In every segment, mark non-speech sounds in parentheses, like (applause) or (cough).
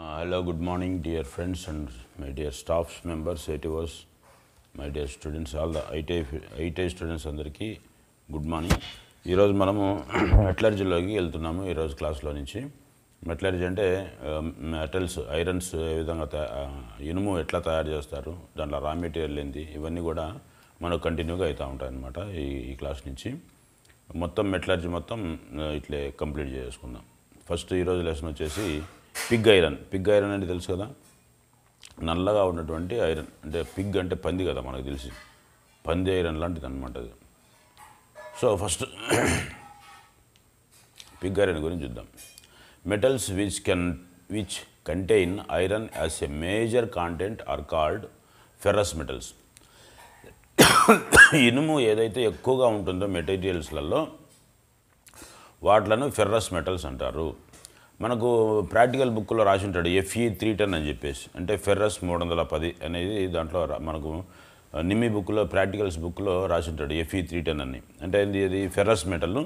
Hello good morning dear friends and my dear staffs members ఎయిటీవర్స్ my dear students all the ITI ITI students అందరికీ good morning ఈరోజు మనము (clears throat) మెటలర్జీలోకి వెళ్తున్నాము ఈరోజు క్లాస్లో నుంచి మెటలర్జీ అంటే మెటల్స్ uh, ఐరన్స్ ఏ విధంగా ఇనుము ఎట్లా తయారు చేస్తారు దాంట్లో రా మెటీరియల్ ఏంది ఇవన్నీ కూడా మనకు కంటిన్యూగా అవుతూ ఉంటాయన్నమాట ఈ ఈ క్లాస్ నుంచి మొత్తం మెటలర్జీ మొత్తం ఇట్లే కంప్లీట్ చేసుకుందాం ఫస్ట్ ఈరోజు లెసన్ వచ్చేసి పిగ్ ఐరన్ పిగ్ ఐరన్ అంటే తెలుసు కదా నల్లగా ఉన్నటువంటి ఐరన్ అంటే పిగ్ అంటే పంది కదా మనకు తెలిసి పంది ఐరన్ లాంటిది అనమాట అది సో ఫస్ట్ పిగ్ ఐరన్ గురించి చూద్దాం metals which can which contain iron as a major content are called ferrous metals ఇనుము ఏదైతే ఎక్కువగా ఉంటుందో మెటీరియల్స్లలో వాటిలను ఫెర్రస్ మెటల్స్ అంటారు మనకు ప్రాక్టికల్ బుక్లో రాసి ఉంటాడు ఎఫ్ఈ త్రీ టెన్ అని చెప్పేసి అంటే ఫెర్రస్ మూడు వందల పది అనేది దాంట్లో మనకు నిమ్మి బుక్లో ప్రాక్టికల్స్ బుక్లో రాసి ఉంటాడు ఎఫ్ఈ త్రీ టెన్ అని అంటే ఇది ఫెర్రస్ మెటల్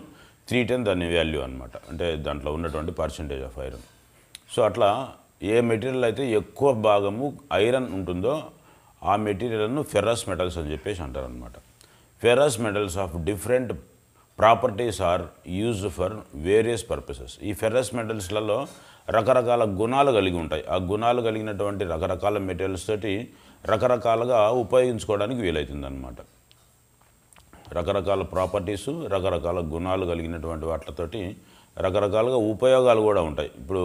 త్రీ టెన్ దాని వాల్యూ అనమాట అంటే దాంట్లో ఉన్నటువంటి పర్సంటేజ్ ఆఫ్ ఐరన్ సో అట్లా ఏ మెటీరియల్ అయితే ఎక్కువ భాగము ఐరన్ ఉంటుందో ఆ మెటీరియల్ను ఫెర్రస్ మెటల్స్ అని చెప్పేసి అంటారనమాట ferrous metals of different properties are use for various purposes ఈ ఫెర్రస్ మెటల్స్లలో రకరకాల గుణాలు కలిగి ఉంటాయి ఆ గుణాలు కలిగినటువంటి రకరకాల మెటీరియల్స్ తోటి రకరకాలుగా ఉపయోగించుకోవడానికి వీలవుతుందన్నమాట రకరకాల ప్రాపర్టీసు రకరకాల గుణాలు కలిగినటువంటి వాటితోటి రకరకాలుగా ఉపయోగాలు కూడా ఉంటాయి ఇప్పుడు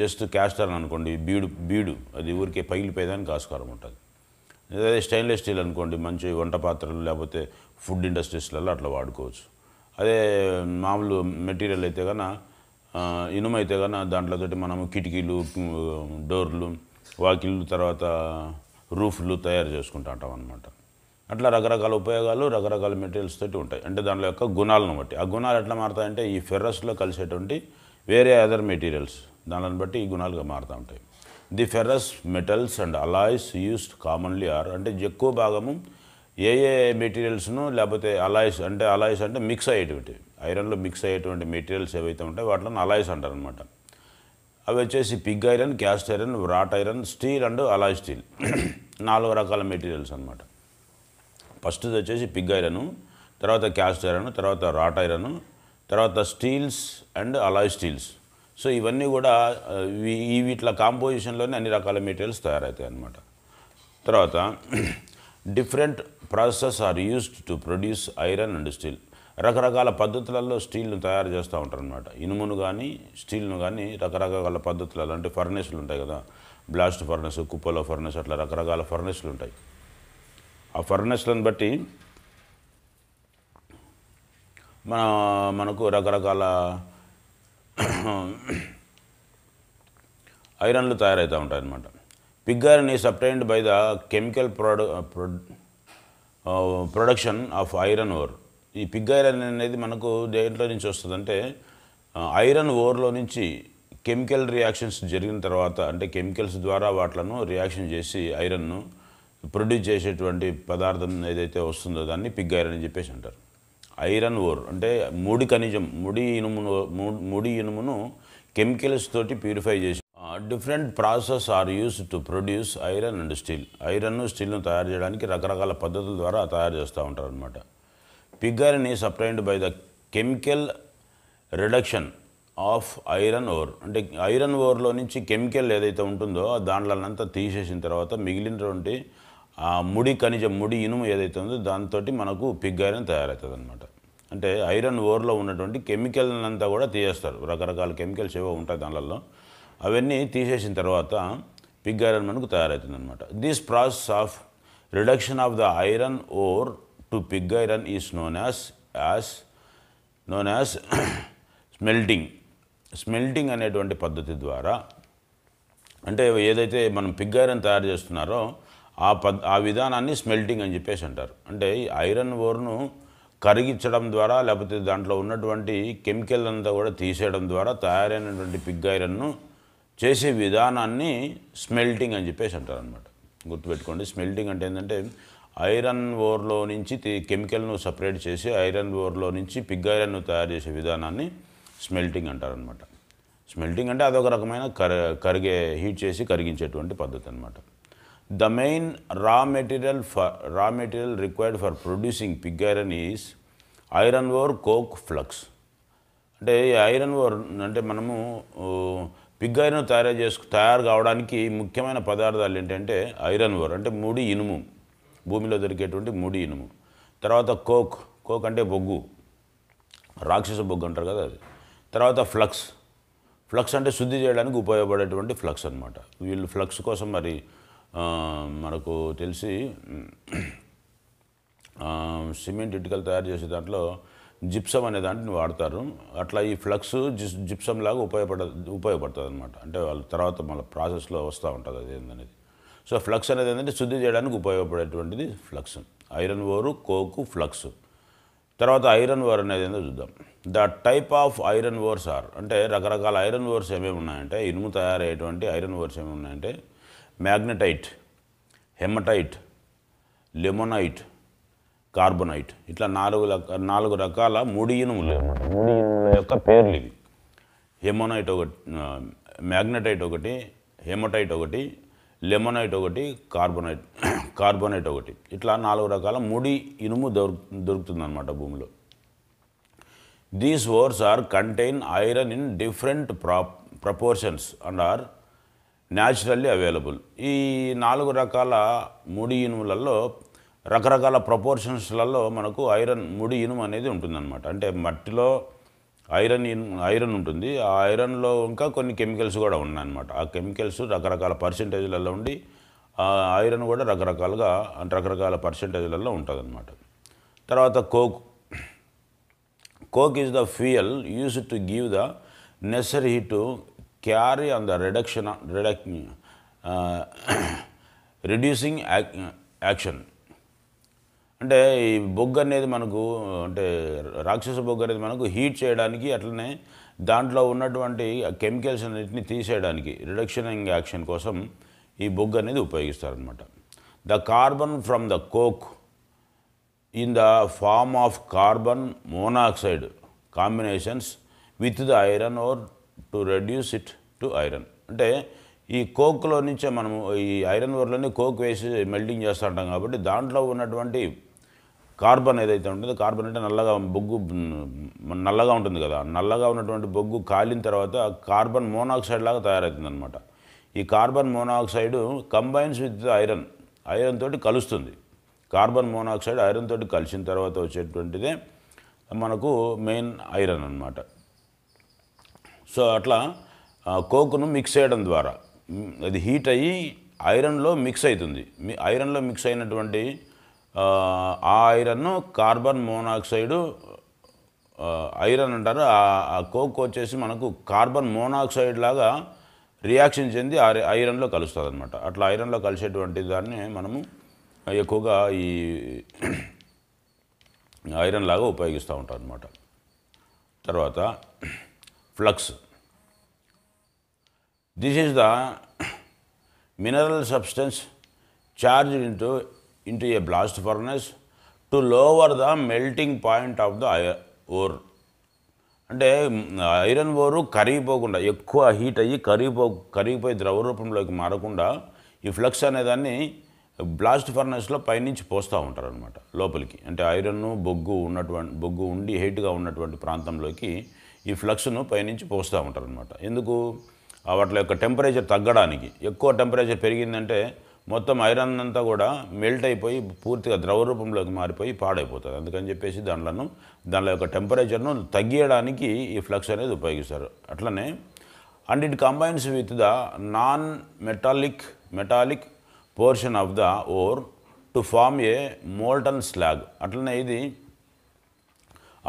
జస్ట్ క్యాస్టర్ అనుకోండి బీడు బీడు అది ఊరికే పగిలిపోయేదానికి ఆస్కారం ఉంటుంది లేదా స్టెయిన్లెస్ స్టీల్ అనుకోండి మంచి వంట పాత్రలు లేకపోతే ఫుడ్ ఇండస్ట్రీస్లలో అట్లా వాడుకోవచ్చు అదే మామూలు మెటీరియల్ అయితే కన్నా ఇనుము అయితే కన్నా దాంట్లో మనము కిటికీలు డోర్లు వాకిళ్ళు తర్వాత రూఫ్లు తయారు చేసుకుంటా ఉంటాం అనమాట అట్లా రకరకాల ఉపయోగాలు రకరకాల మెటీరియల్స్ తోటి ఉంటాయి అంటే దాని యొక్క గుణాలను బట్టి ఆ గుణాలు ఎట్లా మారుతాయంటే ఈ ఫెర్రస్లో కలిసేటువంటి వేరే అదర్ మెటీరియల్స్ దానిని బట్టి ఈ గుణాలుగా మారుతూ ఉంటాయి the ferrous metals and alloys used commonly are అంటే ఎక్కువ భాగము ఏ ఏ మెటీరియల్స్ను లేకపోతే అలాయిస్ అంటే అలాయిస్ అంటే మిక్స్ అయ్యేటువంటి ఐరన్లో మిక్స్ అయ్యేటువంటి మెటీరియల్స్ ఏవైతే ఉంటాయో వాటిని అలాయిస్ అంటారు అనమాట అవి వచ్చేసి pig iron cast iron wrought iron steel and alloy steel నాలుగు రకాల మెటీరియల్స్ అనమాట ఫస్ట్ది వచ్చేసి పిగ్ ఐరన్ తర్వాత క్యాస్ట్ ఐరన్ తర్వాత రాట్ ఐరన్ తర్వాత steels and alloy steels so ఇవన్నీ కూడా ఈ వీటిల కాంపోజిషన్లోనే అన్ని రకాల మెటీరియల్స్ తయారవుతాయి అనమాట తర్వాత different processes are used to produce iron and steel రకరకాల పద్ధతులలో స్టీల్ను తయారు చేస్తూ ఉంటారు అనమాట ఇనుమును కానీ స్టీల్ను కానీ రకరకాల పద్ధతులలో అంటే ఫర్నేసులు ఉంటాయి కదా బ్లాస్ట్ ఫర్నెస్ కుప్పలో ఫర్నెస్ అట్లా రకరకాల ఫర్నెస్లు ఉంటాయి ఆ ఫర్నెస్లను బట్టి మన మనకు రకరకాల ఐరన్లు తయారవుతూ ఉంటాయి అనమాట పిగ్గారిని iron by the chemical product production of iron ore ఈ పిగ్ ఐరన్ అనేది మనకు దేంట్లో నుంచి వస్తుందంటే ఐరన్ ఓర్లో నుంచి కెమికల్ రియాక్షన్స్ జరిగిన తర్వాత అంటే కెమికల్స్ ద్వారా వాటిలను రియాక్షన్ చేసి ఐరన్ను ప్రొడ్యూస్ చేసేటువంటి పదార్థం ఏదైతే వస్తుందో దాన్ని పిగ్ ఐరన్ అని చెప్పేసి అంటారు ఐరన్ ఓర్ అంటే ముడి ఖనిజం ముడి ఇనుమును ముడి ఇనుమును కెమికల్స్ తోటి ప్యూరిఫై చేసి different process are use to produce iron and steel iron స్టీల్ను తయారు చేయడానికి రకరకాల పద్ధతుల ద్వారా తయారు చేస్తూ ఉంటారు అనమాట pig iron by the chemical reduction of iron ore అంటే ఐరన్ ఓర్లో నుంచి కెమికల్ ఏదైతే ఉంటుందో దాంట్లోనంతా తీసేసిన తర్వాత మిగిలినటువంటి ఆ ముడి ఖనిజ ముడి ఇనుము ఏదైతే ఉందో దాంతో మనకు పిగ్ ఐరన్ తయారవుతుంది అనమాట అంటే ఐరన్ ఓర్లో ఉన్నటువంటి కెమికల్ అంతా కూడా తీసేస్తారు రకరకాల కెమికల్స్ ఏవో ఉంటాయి దానిలో అవన్నీ తీసేసిన తర్వాత పిగ్ ఐరన్ మనకు తయారవుతుందనమాట this process of reduction of the iron ore to pig iron is known as as known as smelting smelting అనేటువంటి పద్ధతి ద్వారా అంటే ఏదైతే మనం పిగ్ ఐరన్ తయారు చేస్తున్నారో ఆ పద్ ఆ విధానాన్ని స్మెల్టింగ్ అని చెప్పేసి అంటారు అంటే ఐరన్ ఓర్ను కరిగించడం ద్వారా లేకపోతే దాంట్లో ఉన్నటువంటి కెమికల్ అంతా కూడా తీసేయడం ద్వారా తయారైనటువంటి పిగ్ ఐరన్ను చేసే విధానాన్ని స్మెల్టింగ్ అని చెప్పేసి అంటారనమాట గుర్తుపెట్టుకోండి స్మెల్టింగ్ అంటే ఏంటంటే ఐరన్ ఓర్లో నుంచి కెమికల్ను సపరేట్ చేసి ఐరన్ ఓర్లో నుంచి పిగ్ ఐరన్ను తయారు చేసే విధానాన్ని స్మెల్టింగ్ అంటారనమాట స్మెల్టింగ్ అంటే అదొక రకమైన కర కరిగే హీట్ చేసి కరిగించేటువంటి పద్ధతి అనమాట the main raw material for raw material required for producing pig iron is iron ore coke flux అంటే ఐరన్ ఓర్ అంటే మనము పిగ్గైరన్ తయారు చేసుకు తయారు కావడానికి ముఖ్యమైన పదార్థాలు ఏంటంటే ఐరన్ వర్ అంటే ముడి ఇనుము భూమిలో దొరికేటువంటి ముడి ఇనుము తర్వాత కోక్ కోక్ అంటే బొగ్గు రాక్షస బొగ్గు అంటారు కదా అది తర్వాత ఫ్లక్స్ ఫ్లక్స్ అంటే శుద్ధి చేయడానికి ఉపయోగపడేటువంటి ఫ్లక్స్ అనమాట వీళ్ళు ఫ్లక్స్ కోసం మరి మనకు తెలిసి సిమెంట్ ఇటుకలు తయారు చేసే దాంట్లో జిప్సం అనే దాంట్లో వాడతారు అట్లా ఈ ఫ్లక్స్ జిప్ జిప్సం లాగా ఉపయోగపడ ఉపయోగపడుతుంది అనమాట అంటే వాళ్ళ తర్వాత మళ్ళీ ప్రాసెస్లో వస్తూ ఉంటుంది అది ఏంటనేది సో ఫ్లక్స్ అనేది ఏంటంటే శుద్ధి చేయడానికి ఉపయోగపడేటువంటిది flux iron ore coke flux తర్వాత ఐరన్ ఓర్ అనేది ఏందో చూద్దాం the type of iron ores are అంటే రకరకాల ఐరన్ ఓర్స్ ఏమేమి ఉన్నాయంటే ఇనుము తయారయ్యేటువంటి ఐరన్ ఓర్స్ ఏమేమి ఉన్నాయంటే మ్యాగ్నటైట్ హెమటైట్ లెమోనైట్ కార్బొనైట్ ఇట్లా నాలుగు నాలుగు రకాల ముడి ఇనుములు అనమాట ముడి ఇనుముల యొక్క పేర్లు ఇవి హెమోనైట్ ఒకటి మ్యాగ్నటైట్ ఒకటి హెమోటైట్ ఒకటి లెమోనైట్ ఒకటి కార్బొనైట్ (clears throat) కార్బొనైట్ ఒకటి ఇట్లా నాలుగు రకాల ముడి ఇనుము దొరు అనమాట భూమిలో these ores are contain iron in different pro proportions and are naturally available ఈ నాలుగు రకాల ముడి ఇనుములలో రకరకాల ప్రపోర్షన్స్లలో మనకు ఐరన్ ముడి ఇనుము అనేది ఉంటుందన్నమాట అంటే మట్టిలో ఐరన్ ఐరన్ ఉంటుంది ఆ ఐరన్లో ఇంకా కొన్ని కెమికల్స్ కూడా ఉన్నాయన్నమాట ఆ కెమికల్స్ రకరకాల పర్సంటేజ్లలో ఉండి ఆ ఐరన్ కూడా రకరకాలుగా రకరకాల పర్సంటేజ్లలో అనమాట తర్వాత coke coke is the fuel use to give the necessary to carry on the reduction reduc (coughs) reducing ac action అంటే ఈ బొగ్గు అనేది మనకు అంటే రాక్షస బొగ్గు అనేది మనకు హీట్ చేయడానికి అట్లనే దాంట్లో ఉన్నటువంటి కెమికల్స్ అన్నింటినీ తీసేయడానికి రిడక్షనింగ్ యాక్షన్ కోసం ఈ బొగ్గు అనేది ఉపయోగిస్తారనమాట the carbon from the coke in the form of carbon monoxide combinations with the iron ore to reduce it to iron అంటే ఈ కోక్లో నుంచే మనము ఈ ఐరన్ ఓర్లోనే కోక్ వేసి మెల్టింగ్ చేస్తూ ఉంటాం కాబట్టి దాంట్లో ఉన్నటువంటి కార్బన్ ఏదైతే ఉంటుందో కార్బన్ అంటే నల్లగా బొగ్గు నల్లగా ఉంటుంది కదా నల్లగా ఉన్నటువంటి బొగ్గు కాలిన తర్వాత కార్బన్ మోనాక్సైడ్ లాగా తయారవుతుందన్నమాట ఈ carbon monoxide combines with iron iron తోటి కలుస్తుంది కార్బన్ మోనాక్సైడ్ ఐరన్ తోటి కలిసిన తర్వాత వచ్చేటువంటిదే మనకు మెయిన్ ఐరన్ అనమాట సో అట్లా కోకును మిక్స్ చేయడం ద్వారా అది హీట్ అయ్యి ఐరన్లో మిక్స్ అవుతుంది ఐరన్లో మిక్స్ అయినటువంటి ఆ ఐరన్ను కార్బన్ మోనాక్సైడ్ ఐరన్ అంటారు ఆ కోక్ వచ్చేసి మనకు కార్బన్ మోనాక్సైడ్ లాగా రియాక్షన్ చెంది ఐరన్లో కలుస్తుంది అనమాట అట్లా ఐరన్లో కలిసేటువంటి దాన్ని మనము ఎక్కువగా ఈ (clears throat) ఐరన్ లాగా ఉపయోగిస్తూ ఉంటాం అనమాట తర్వాత flux this is the mineral substance charged into into a blast furnace to lower the melting point of the ore. అంటే ఐరన్ ఓరు కరిగిపోకుండా ఎక్కువ హీట్ అయ్యి కరిగిపో కరిగిపోయి రూపంలోకి మారకుండా ఈ ఫ్లక్స్ అనేదాన్ని బ్లాస్ట్ ఫర్నెస్లో పైనుంచి పోస్తూ ఉంటారు అనమాట లోపలికి అంటే ఐరన్ బొగ్గు ఉన్నటువంటి బొగ్గు ఉండి హీట్గా ఉన్నటువంటి ప్రాంతంలోకి ఈ ఫ్లక్స్ను పైనుంచి పోస్తూ ఉంటారు అనమాట ఎందుకు వాటి యొక్క టెంపరేచర్ తగ్గడానికి ఎక్కువ టెంపరేచర్ పెరిగిందంటే మొత్తం ఐరన్ అంతా కూడా మెల్ట్ అయిపోయి పూర్తిగా ద్రవ రూపంలోకి మారిపోయి పాడైపోతుంది అందుకని చెప్పేసి దాంట్లను దాని యొక్క టెంపరేచర్ను తగ్గియడానికి ఈ ఫ్లక్స్ అనేది ఉపయోగిస్తారు అట్లనే and it combines with the non metallic metallic portion of the ore to form a molten slag అట్లనే ఇది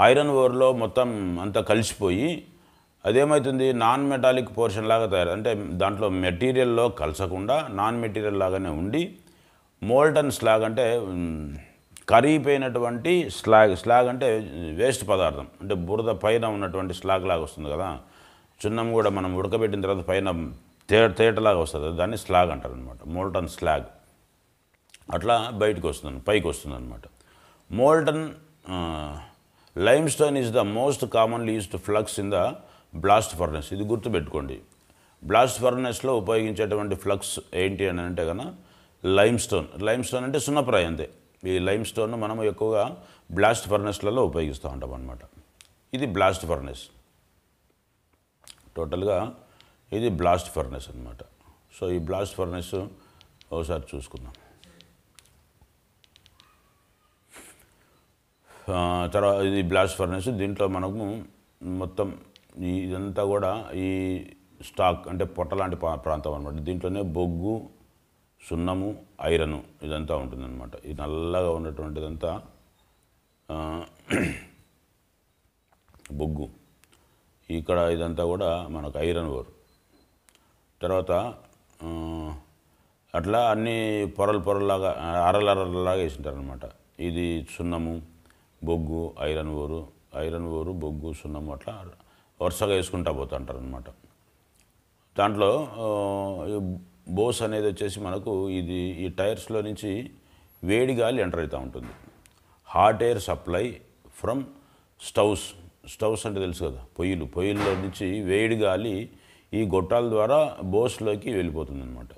ఐరన్ ఓర్లో మొత్తం అంతా కలిసిపోయి అదేమవుతుంది నాన్ మెటాలిక్ పోర్షన్ లాగా తయారు అంటే దాంట్లో మెటీరియల్లో కలసకుండా నాన్ మెటీరియల్ లాగానే ఉండి మోల్టన్ స్లాగ్ అంటే కరిగిపోయినటువంటి స్లాగ్ స్లాగ్ అంటే వేస్ట్ పదార్థం అంటే బురద పైన ఉన్నటువంటి స్లాగ్ లాగా వస్తుంది కదా చున్నం కూడా మనం ఉడకబెట్టిన తర్వాత పైన తే తేటలాగా వస్తుంది దాన్ని స్లాగ్ అంటారు అనమాట మోల్టన్ స్లాగ్ అట్లా బయటకు వస్తుంది పైకి వస్తుంది అనమాట molten limestone is the most commonly used flux in the blast furnace ఇది గుర్తుపెట్టుకోండి బ్లాస్ట్ ఫర్నెస్లో ఉపయోగించేటువంటి ఫ్లక్స్ ఏంటి అని అంటే కన్నా లైమ్ స్టోన్ లైమ్ స్టోన్ అంటే సున్నప్రాయం అంతే ఈ లైమ్ స్టోన్ను మనం ఎక్కువగా బ్లాస్ట్ ఫర్నెస్లలో ఉపయోగిస్తూ ఉంటాం అనమాట ఇది బ్లాస్ట్ ఫర్నెస్ టోటల్గా ఇది బ్లాస్ట్ ఫర్నెస్ అనమాట సో ఈ బ్లాస్ట్ ఫర్నెస్ ఒకసారి చూసుకుందాం తర్వాత ఇది బ్లాస్ట్ ఫర్నెస్ దీంట్లో మనము మొత్తం ఇదంతా కూడా ఈ స్టాక్ అంటే పొట్ట లాంటి ప్రాంతం అనమాట దీంట్లోనే బొగ్గు సున్నము ఐరను ఇదంతా ఉంటుందన్నమాట ఈ నల్లగా ఉన్నటువంటిదంతా బొగ్గు ఇక్కడ ఇదంతా కూడా మనకు ఐరన్ ఓర్ తర్వాత అట్లా అన్నీ పొరలు అరల అరలలాగా వేసింటారనమాట ఇది సున్నము బొగ్గు ఐరన్ ఓరు ఐరన్ ఓరు బొగ్గు సున్నము అట్లా వరుసగా వేసుకుంటా పోతుంటారు అనమాట దాంట్లో బోస్ అనేది వచ్చేసి మనకు ఇది ఈ టైర్స్లో నుంచి వేడి గాలి ఎంటర్ అవుతూ ఉంటుంది hot air supply from stoves stoves అంటే తెలుసు కదా పొయ్యిలు పొయ్యిల్లో నుంచి వేడి గాలి ఈ గొట్టాల ద్వారా బోస్లోకి వెళ్ళిపోతుంది అనమాట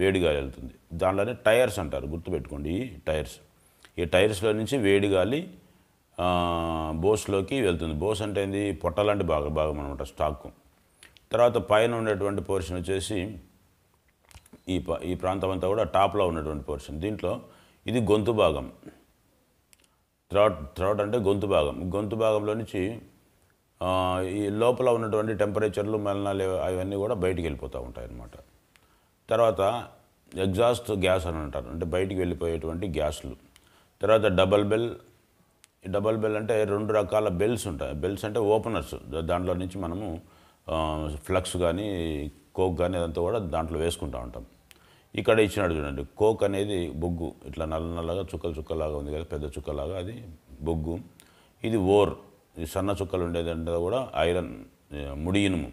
వేడి గాలి వెళ్తుంది దాంట్లోనే టైర్స్ అంటారు గుర్తుపెట్టుకోండి ఈ టైర్స్ ఈ టైర్స్లో నుంచి వేడి గాలి బోస్లోకి వెళ్తుంది బోస్ అంటే ఏంది పొట్టలాంటి భాగ భాగం అనమాట స్టాక్ తర్వాత పైన ఉండేటువంటి పోర్షన్ వచ్చేసి ఈ ఈ ప్రాంతం అంతా కూడా టాప్లో ఉన్నటువంటి పోర్షన్ దీంట్లో ఇది గొంతు భాగం థ్రాట్ థ్రాట్ అంటే గొంతు భాగం గొంతు భాగంలో నుంచి ఈ లోపల ఉన్నటువంటి టెంపరేచర్లు మెలనాలు అవన్నీ కూడా బయటికి వెళ్ళిపోతూ ఉంటాయి అన్నమాట తర్వాత ఎగ్జాస్ట్ గ్యాస్ అని అంటారు అంటే బయటికి వెళ్ళిపోయేటువంటి గ్యాస్లు తర్వాత డబల్ బెల్ డబల్ బెల్ అంటే రెండు రకాల బెల్స్ ఉంటాయి బెల్స్ అంటే ఓపెనర్స్ దాంట్లో నుంచి మనము ఫ్లక్స్ కానీ కోక్ కానీ అదంతా కూడా దాంట్లో వేసుకుంటూ ఉంటాం ఇక్కడ ఇచ్చినట్టు చూడండి కోక్ అనేది బొగ్గు ఇట్లా నల్ల నల్లగా చుక్కలు చుక్కలాగా ఉంది కదా పెద్ద చుక్కలాగా అది బొగ్గు ఇది ఓర్ ఈ సన్న చుక్కలు ఉండేదంటే కూడా ఐరన్ ముడి ఇనుము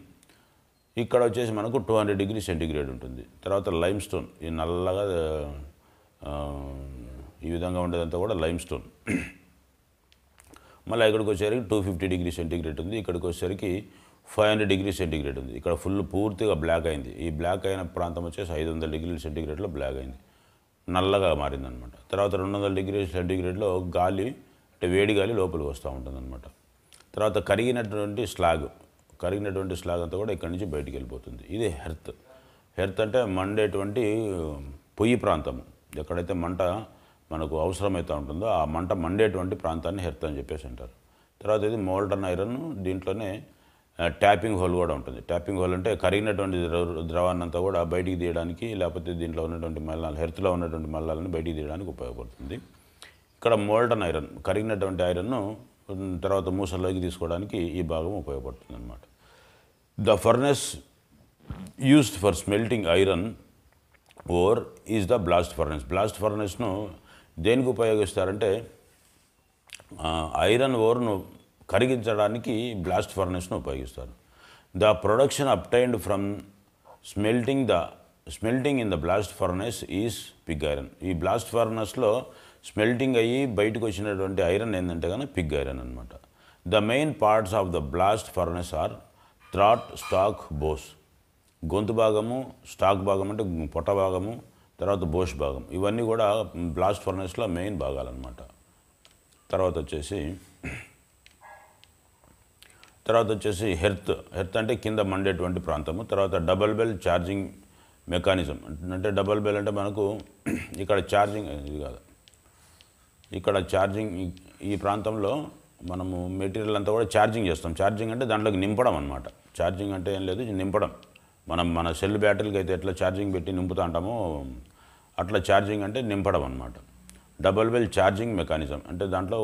ఇక్కడ వచ్చేసి మనకు టూ హండ్రెడ్ డిగ్రీ సెంటిగ్రేడ్ ఉంటుంది తర్వాత లైమ్ స్టోన్ ఈ నల్లగా ఈ విధంగా ఉండేదంతా కూడా లైమ్ స్టోన్ మళ్ళీ ఇక్కడికి వచ్చేసరికి టూ ఫిఫ్టీ డిగ్రీ సెంటీగ్రేడ్ ఉంది ఇక్కడికి వచ్చేసరికి ఫైవ్ హండ్రెడ్ డిగ్రీ సెంటీగ్రేడ్ ఉంది ఇక్కడ ఫుల్ పూర్తిగా బ్లాక్ అయింది ఈ బ్లాక్ అయిన ప్రాంతం వచ్చేసి ఐదు వందల డిగ్రీల సెంటీగ్రేడ్లో బ్లాక్ అయింది నల్లగా మారిందనమాట తర్వాత రెండు వందల డిగ్రీ సెంటీగ్రేడ్లో గాలి అంటే వేడి గాలి లోపలికి వస్తూ ఉంటుందన్నమాట తర్వాత కరిగినటువంటి స్లాగ్ కరిగినటువంటి స్లాగ్ అంతా కూడా ఇక్కడి నుంచి బయటికి వెళ్ళిపోతుంది ఇది హెర్త్ హెర్త్ అంటే మండేటువంటి పొయ్యి ప్రాంతము ఎక్కడైతే మంట మనకు అవసరమైతే ఉంటుందో ఆ మంట మండేటువంటి ప్రాంతాన్ని హెర్త్ అని చెప్పేసి అంటారు తర్వాత ఇది మోల్టన్ ఐరన్ దీంట్లోనే ట్యాపింగ్ హోల్ కూడా ఉంటుంది ట్యాపింగ్ హోల్ అంటే కరిగినటువంటి ద్రవాన్ని అంతా కూడా బయటికి తీయడానికి లేకపోతే దీంట్లో ఉన్నటువంటి మల్లాలు హెర్త్లో ఉన్నటువంటి మల్లాలను బయటికి తీయడానికి ఉపయోగపడుతుంది ఇక్కడ మోల్టన్ ఐరన్ కరిగినటువంటి ఐరన్ను తర్వాత మూసల్లోకి తీసుకోవడానికి ఈ భాగం ఉపయోగపడుతుంది అనమాట the furnace used for smelting iron ore is the blast furnace blast ఫర్నెస్ను దేనికి ఉపయోగిస్తారంటే ఐరన్ ఓర్ను కరిగించడానికి బ్లాస్ట్ ఫర్నెస్ను ఉపయోగిస్తారు the production obtained from smelting the smelting in the blast furnace is pig iron ఈ బ్లాస్ట్ ఫర్నెస్లో స్మెల్టింగ్ అయ్యి బయటకు వచ్చినటువంటి ఐరన్ ఏంటంటే కానీ పిగ్ ఐరన్ అనమాట the main parts of the blast furnace are throat stack bosh గొంతు భాగము స్టాక్ భాగం అంటే పొట్ట భాగము తర్వాత బోష్ భాగం ఇవన్నీ కూడా బ్లాస్ట్ ఫర్నెస్లో మెయిన్ భాగాలన్నమాట తర్వాత వచ్చేసి తర్వాత వచ్చేసి హెర్త్ హెర్త్ అంటే కింద మండేటువంటి ప్రాంతము తర్వాత డబల్ బెల్ ఛార్జింగ్ మెకానిజం అంటే డబల్ బెల్ అంటే మనకు ఇక్కడ ఛార్జింగ్ ఇది కాదు ఇక్కడ ఛార్జింగ్ ఈ ప్రాంతంలో మనము మెటీరియల్ అంతా కూడా ఛార్జింగ్ చేస్తాం ఛార్జింగ్ అంటే దాంట్లోకి నింపడం అనమాట ఛార్జింగ్ అంటే ఏం లేదు నింపడం మనం మన సెల్ బ్యాటరీకి అయితే ఎట్లా ఛార్జింగ్ పెట్టి నింపుతా అంటామో అట్లా ఛార్జింగ్ అంటే నింపడం అనమాట డబల్ వెల్ ఛార్జింగ్ మెకానిజం అంటే దాంట్లో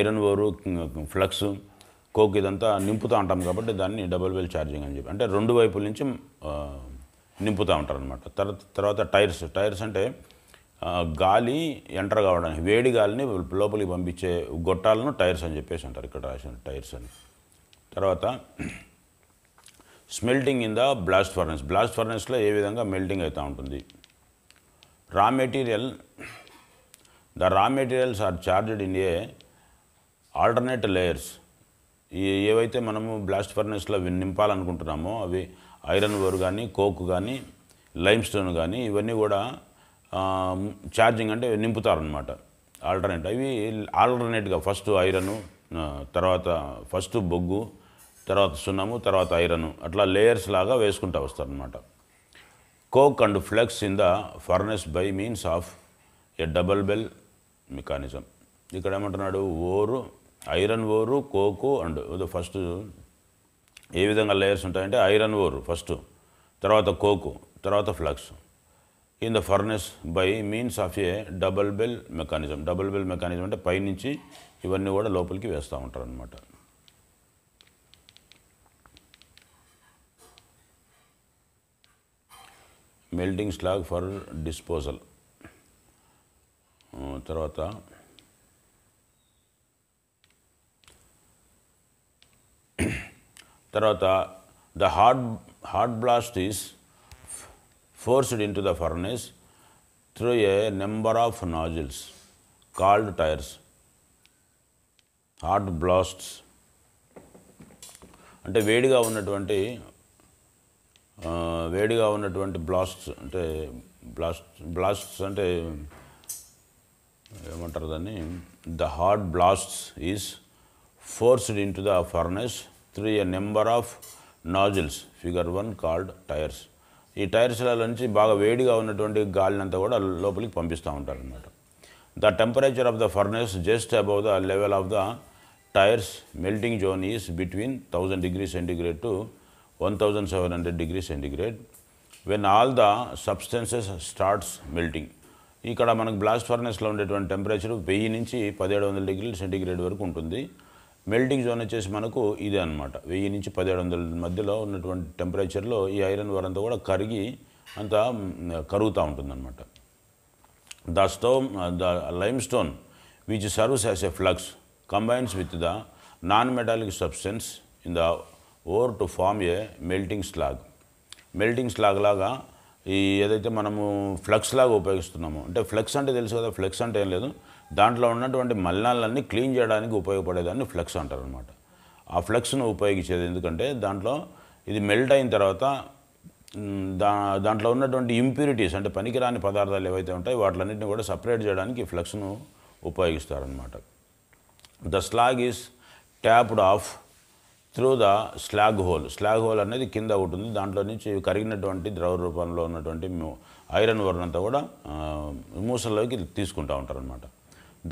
ఐరన్ ఓరు ఫ్లక్స్ కోక్ ఇదంతా నింపుతూ ఉంటాం కాబట్టి దాన్ని డబల్ వెల్ ఛార్జింగ్ అని చెప్పి అంటే రెండు వైపుల నుంచి నింపుతూ ఉంటారు అనమాట తర్వాత తర్వాత టైర్స్ టైర్స్ అంటే గాలి ఎంటర్ కావడానికి వేడి గాలిని లోపలికి పంపించే గొట్టాలను టైర్స్ అని చెప్పేసి అంటారు ఇక్కడ రాసిన టైర్స్ అని తర్వాత smelting in the blast furnace blast ఫర్నెస్లో ఏ విధంగా మెల్టింగ్ అవుతూ ఉంటుంది raw material the raw materials are charged in a alternate layers ఏవైతే మనము బ్లాస్ట్ ఫర్నెస్లో నింపాలనుకుంటున్నామో అవి ఐరన్ ఓర్ కానీ కోక్ కానీ లైమ్ స్టోన్ కానీ ఇవన్నీ కూడా ఛార్జింగ్ అంటే నింపుతారనమాట ఆల్టర్నేట్ అవి ఆల్టర్నేట్గా ఫస్ట్ ఐరను తర్వాత ఫస్ట్ బొగ్గు తర్వాత సున్నము తర్వాత ఐరను అట్లా లేయర్స్ లాగా వేసుకుంటూ వస్తారనమాట coke and flux in the furnace by means of a double bell mechanism ఇక్కడ ఏమంటున్నాడు ore iron ore coke and first ఏ విధంగా లేయర్స్ ఉంటాయంటే ఐరన్ ఓరు ఫస్ట్ తర్వాత కోకు తర్వాత flux in the furnace by means of a double bell mechanism double bell mechanism అంటే పైనుంచి ఇవన్నీ కూడా లోపలికి వేస్తూ ఉంటారు అనమాట మెల్టింగ్ స్లాగ్ ఫర్ డిస్పోజల్ తర్వాత తర్వాత the hot hot blast is forced into the furnace through a number of nozzles called tuyeres hot blasts అంటే వేడిగా ఉన్నటువంటి వేడిగా ఉన్నటువంటి బ్లాస్ట్స్ అంటే బ్లాస్ట్ బ్లాస్ట్స్ అంటే ఏమంటారు దాన్ని the hard blasts is forced into the furnace through a number of nozzles figure one called tuyeres ఈ టైర్స్ల నుంచి బాగా వేడిగా ఉన్నటువంటి గాలినంతా కూడా లోపలికి పంపిస్తూ ఉంటారన్నమాట the temperature of the furnace just above the level of the tuyeres melting zone is between thousand degree centigrade to thousand seven hundred degree centigrade when all the substances starts melting ఇక్కడ మనకు blast ఫర్నెస్లో ఉండేటువంటి temperature వెయ్యి నుంచి పదిహేడు వందల డిగ్రీల centigrade వరకు ఉంటుంది మెల్టింగ్ జోన్ వచ్చేసి మనకు ఇదే అనమాట వెయ్యి నుంచి పదిహేడు వందల మధ్యలో ఉన్నటువంటి టెంపరేచర్లో ఈ ఐరన్ వారంతా కూడా కరిగి అంతా కరుగుతూ ఉంటుందన్నమాట the stone the limestone which serves as a flux combines with the non metallic substance in the ore to form a melting slag melting slag లాగా ఈ ఏదైతే మనము ఫ్లక్స్ లాగా ఉపయోగిస్తున్నామో అంటే ఫ్లక్స్ అంటే తెలుసు కదా ఫ్లక్స్ అంటే ఏం లేదు దాంట్లో ఉన్నటువంటి మలినాలన్నీ క్లీన్ చేయడానికి ఉపయోగపడేదాన్ని ఫ్లక్స్ అంటారు అనమాట ఆ ఫ్లక్స్ను ఉపయోగించేది ఎందుకంటే దాంట్లో ఇది మెల్ట్ అయిన తర్వాత దా దాంట్లో ఉన్నటువంటి ఇంప్యూరిటీస్ అంటే పనికిరాని పదార్థాలు ఏవైతే ఉంటాయో వాటిలన్నింటినీ కూడా సపరేట్ చేయడానికి ఫ్లక్స్ను ఉపయోగిస్తారనమాట the slag is tapped off through the slag hole slag hole అనేది కింద ఉంటుంది దాంట్లో నుంచి కరిగినటువంటి ద్రవ రూపంలో ఉన్నటువంటి ఐరన్ వర్ణంతా కూడా మూసల్లోకి తీసుకుంటూ ఉంటారు అనమాట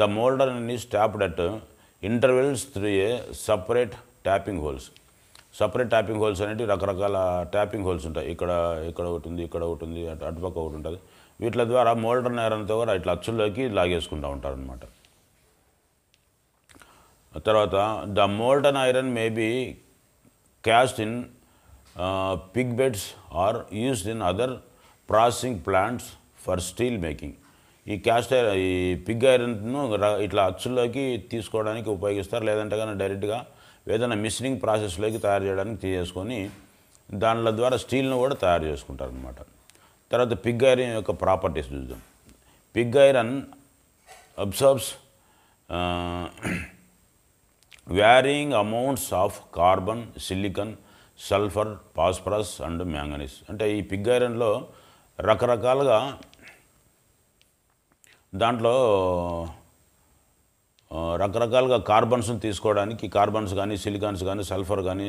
ద మోల్డర్ అన్ని stopped at intervals through a separate tapping holes separate tapping holes అనేవి రకరకాల ట్యాపింగ్ హోల్స్ ఉంటాయి ఇక్కడ ఇక్కడ ఒకటి ఉంది ఇక్కడ ఒకటి ఉంది అటుపక్క ఒకటి ఉంటుంది వీటి ద్వారా మోల్డర్ నేరంతో కూడా ఇట్లా అచ్చుల్లోకి లాగేసుకుంటూ ఉంటారనమాట తర్వాత the molten iron may be cast in pig beds or used in other processing plants for steel making ఈ క్యాస్ట్ ఐరన్ ఈ పిగ్ ఐరన్ను ఇట్లా అచ్చుల్లోకి తీసుకోవడానికి ఉపయోగిస్తారు లేదంటే కానీ డైరెక్ట్గా ఏదైనా మిషనింగ్ ప్రాసెస్లోకి తయారు చేయడానికి తీసుకొని దానిల ద్వారా స్టీల్ను కూడా తయారు చేసుకుంటారు అనమాట తర్వాత పిగ్ ఐరన్ యొక్క ప్రాపర్టీస్ చూద్దాం pig iron absorbs varying amounts of carbon silicon sulphur phosphorus and manganese అంటే ఈ పిగ్ ఐరన్లో రకరకాలుగా దాంట్లో రకరకాలుగా కార్బన్స్ని తీసుకోవడానికి కార్బన్స్ కానీ సిలికాన్స్ కానీ సల్ఫర్ కానీ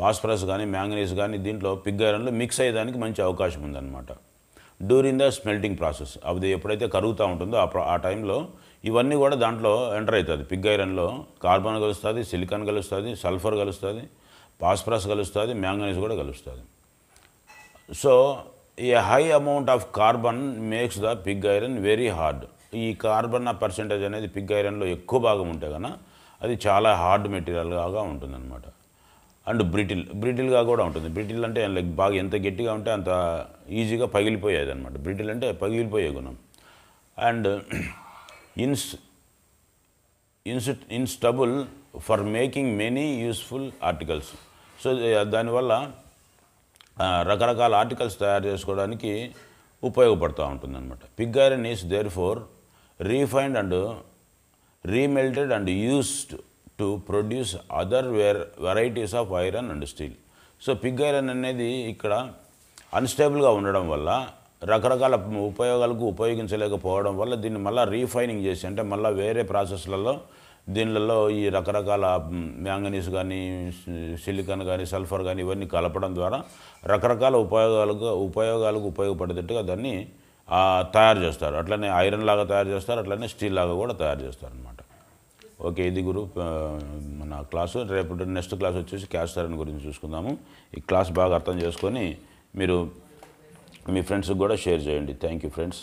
పాస్ఫరస్ కానీ మ్యాంగనీస్ కానీ దీంట్లో పిగ్ ఐరన్లో మిక్స్ అయ్యేదానికి మంచి అవకాశం ఉందన్నమాట డ్యూరింగ్ ద స్మెల్టింగ్ ప్రాసెస్ అది ఎప్పుడైతే కరుగుతూ ఉంటుందో ఆ టైంలో ఇవన్నీ కూడా దాంట్లో ఎంటర్ అవుతుంది పిగ్ ఐరన్లో కార్బన్ కలుస్తుంది సిలికాన్ కలుస్తుంది సల్ఫర్ కలుస్తుంది పాస్పరస్ కలుస్తుంది మ్యాంగనీస్ కూడా కలుస్తుంది so a high amount of carbon makes the pig iron very hard ఈ కార్బన్ పర్సంటేజ్ అనేది పిగ్ ఐరన్లో ఎక్కువ భాగం ఉంటే కన్నా అది చాలా హార్డ్ మెటీరియల్గా ఉంటుందన్నమాట అండ్ బ్రిటిల్ బ్రిటిల్గా కూడా ఉంటుంది బ్రిటిల్ అంటే లైక్ బాగా ఎంత గట్టిగా ఉంటే అంత ఈజీగా పగిలిపోయేది అనమాట బ్రిటిల్ అంటే పగిలిపోయే గుణం అండ్ ఇన్స్ ఇన్స్ instable for making many useful articles so దానివల్ల రకరకాల ఆర్టికల్స్ తయారు చేసుకోవడానికి ఉపయోగపడుతూ ఉంటుంది అనమాట pig iron is therefore refined and remelted and used to produce other వేర్ varieties of iron and steel so pig iron అనేది ఇక్కడ అన్స్టేబుల్గా ఉండడం వల్ల రకరకాల ఉపయోగాలకు ఉపయోగించలేకపోవడం వల్ల దీన్ని మళ్ళీ రీఫైనింగ్ చేసి అంటే మళ్ళీ వేరే ప్రాసెస్లలో దీనిలలో ఈ రకరకాల మ్యాంగనీస్ కానీ సిలికాన్ కానీ సల్ఫర్ కానీ ఇవన్నీ కలపడం ద్వారా రకరకాల ఉపయోగాలకు ఉపయోగాలకు ఉపయోగపడేటట్టుగా దాన్ని తయారు చేస్తారు అట్లనే ఐరన్ లాగా తయారు చేస్తారు అట్లనే స్టీల్ లాగా కూడా తయారు చేస్తారు అనమాట ఓకే ఇది గురు మన క్లాసు రేపు నెక్స్ట్ క్లాస్ వచ్చేసి క్యాస్టర్ గురించి చూసుకుందాము ఈ క్లాస్ బాగా అర్థం చేసుకొని మీరు మీ ఫ్రెండ్స్కి కూడా షేర్ చేయండి థ్యాంక్ యూ ఫ్రెండ్స్